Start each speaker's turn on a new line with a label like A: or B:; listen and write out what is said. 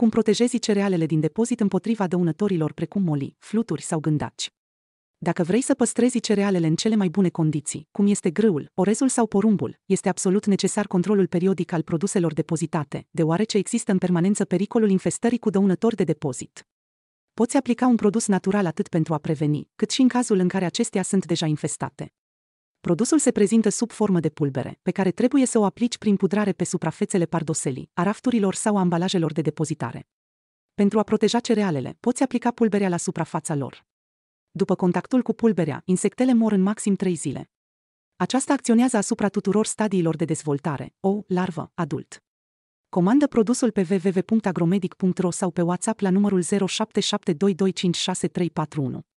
A: cum protejezi cerealele din depozit împotriva dăunătorilor precum moli, fluturi sau gândaci. Dacă vrei să păstrezi cerealele în cele mai bune condiții, cum este grâul, orezul sau porumbul, este absolut necesar controlul periodic al produselor depozitate, deoarece există în permanență pericolul infestării cu dăunători de depozit. Poți aplica un produs natural atât pentru a preveni, cât și în cazul în care acestea sunt deja infestate. Produsul se prezintă sub formă de pulbere, pe care trebuie să o aplici prin pudrare pe suprafețele pardoselii, a rafturilor sau a ambalajelor de depozitare. Pentru a proteja cerealele, poți aplica pulberea la suprafața lor. După contactul cu pulberea, insectele mor în maxim 3 zile. Aceasta acționează asupra tuturor stadiilor de dezvoltare, ou, larvă, adult. Comandă produsul pe www.agromedic.ro sau pe WhatsApp la numărul 0772256341.